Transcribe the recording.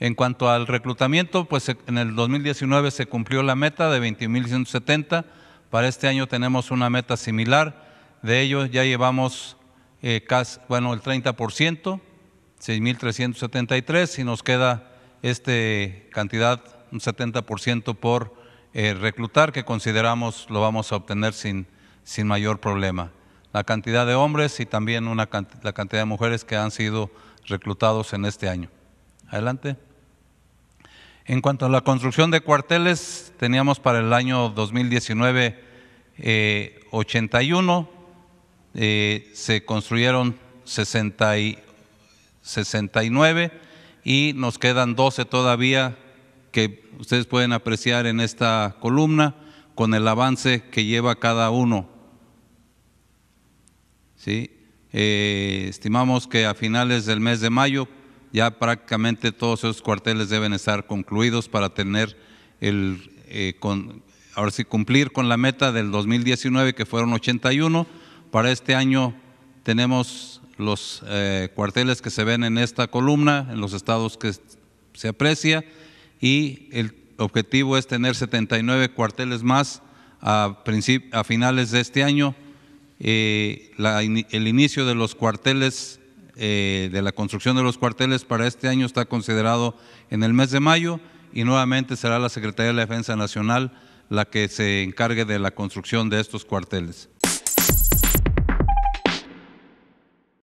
En cuanto al reclutamiento, pues en el 2019 se cumplió la meta de 20.170. Para este año tenemos una meta similar. De ellos ya llevamos eh, casi, bueno, el 30%, 6.373, y nos queda esta cantidad, un 70% por eh, reclutar, que consideramos lo vamos a obtener sin, sin mayor problema. La cantidad de hombres y también la cantidad de mujeres que han sido reclutados en este año. Adelante. En cuanto a la construcción de cuarteles, teníamos para el año 2019 81, eh, eh, se construyeron 69 y nos quedan 12 todavía que ustedes pueden apreciar en esta columna con el avance que lleva cada uno. ¿Sí? Eh, estimamos que a finales del mes de mayo ya prácticamente todos esos cuarteles deben estar concluidos para tener el, eh, con, ahora sí, cumplir con la meta del 2019 que fueron 81. Para este año tenemos los eh, cuarteles que se ven en esta columna, en los estados que se aprecia, y el objetivo es tener 79 cuarteles más a, a finales de este año. Eh, el inicio de los cuarteles eh, de la construcción de los cuarteles para este año está considerado en el mes de mayo y nuevamente será la Secretaría de la Defensa Nacional la que se encargue de la construcción de estos cuarteles.